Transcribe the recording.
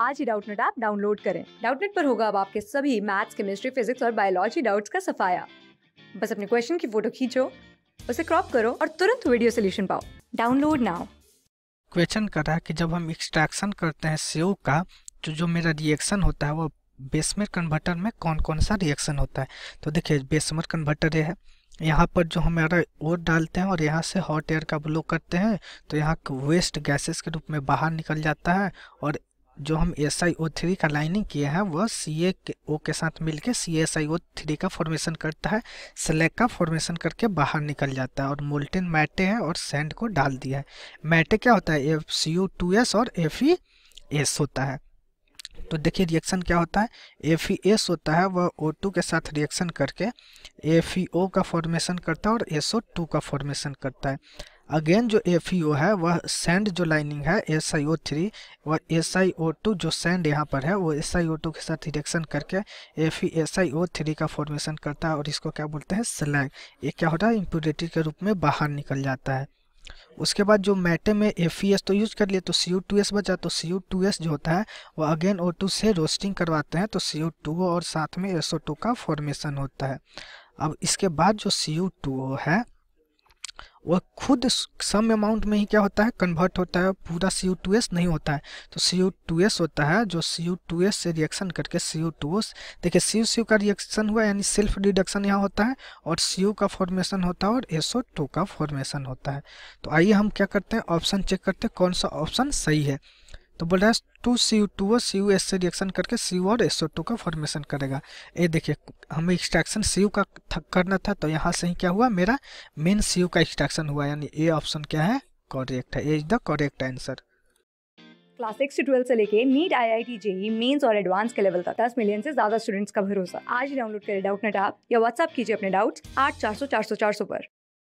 आज ही Doubtnut app download करें डाउटनेट पर होगा अब आपके सभी मैथ्स केमिस्ट्री फिजिक्स और बायोलॉजी डाउट्स का सफाया बस अपने क्वेश्चन की फोटो खींचो उसे क्रॉप करो और तुरंत वीडियो सोल्यूशन पाओ डाउनलोड नाउ क्वेश्चन कर रहा है कि जब हम एक्सट्रैक्शन करते हैं सेव का तो जो मेरा रिएक्शन होता है वो बेसमर कन्वर्टर में कौन कौन सा रिएक्शन होता है तो देखिए बेसमर कन्वर्टर ये है यहाँ पर जो हमारा ओर डालते हैं और यहाँ से हॉट एयर का ब्लो करते हैं तो यहाँ वेस्ट गैसेस के रूप में बाहर निकल जाता है और जो हम एस आई ओ थ्री का लाइनिंग किए हैं वह सी ए ओ के साथ मिलके C S I O three का फॉर्मेशन करता है स्लैग का फॉर्मेशन करके बाहर निकल जाता है और मोल्टेन मैटे है और सैंड को डाल दिया है मैटे क्या होता है F C U two S और एफ ई एस होता है तो देखिए रिएक्शन क्या होता है एफ ई एस होता है वह ओ टू के साथ रिएक्शन करके एफ ई ओ का फॉर्मेशन करता है और एस ओ टू का फॉर्मेशन करता है अगेन जो एफ e है वह सेंड जो लाइनिंग है एस आई ओ थ्री वह एस आई ओ टू जो सेंड यहाँ पर है वो एस आई ओ टू के साथ रिडक्शन करके F E S I O three का फॉर्मेशन करता है और इसको क्या बोलते हैं स्लैग ये क्या होता है इम्प्योरिटी के रूप में बाहर निकल जाता है उसके बाद जो मैटे में एफ e तो यूज कर लिए तो सी यू टू एस बचा तो सी यू टू एस जो होता है वह अगेन ओ टू से रोस्टिंग करवाते हैं तो सी यू टू और साथ में एस ओ टू का फॉर्मेशन होता है अब इसके बाद जो सी यू टू है वह खुद सम अमाउंट में ही क्या होता है कन्वर्ट होता है पूरा सी टू एस नहीं होता है तो सी टू एस होता है जो सी टू एस से रिएक्शन करके सी टू एस देखिए सी सी का रिएक्शन हुआ यानी सेल्फ रिडक्शन यहाँ होता है और सी का फॉर्मेशन होता है और एस ओ टू का फॉर्मेशन होता है तो आइए हम क्या करते हैं ऑप्शन चेक करते हैं कौन सा ऑप्शन सही है तो बोल रहा है two C U two O C U S से रिएक्शन करके सी यू और एस ओ टू का फॉर्मेशन करेगा ये देखिए हमें एक्सट्रैक्शन सी यू का करना था तो यहाँ से ही क्या हुआ मेरा मेन सी यू का एक्सट्रैक्शन हुआ यानी ए ऑप्शन क्या है करेक्ट है A is the correct answer class six से ट्वेल्व से लेके NEET I I T JEE mains और एडवांस के लेवल तक दस मिलियन से ज्यादा स्टूडेंट्स का भरोसा आज डाउनलोड करें डाउट नेट आप या व्हाट्सअप कीजिए अपने डाउट्स आठ चार सौ चार सौ चार सौ पर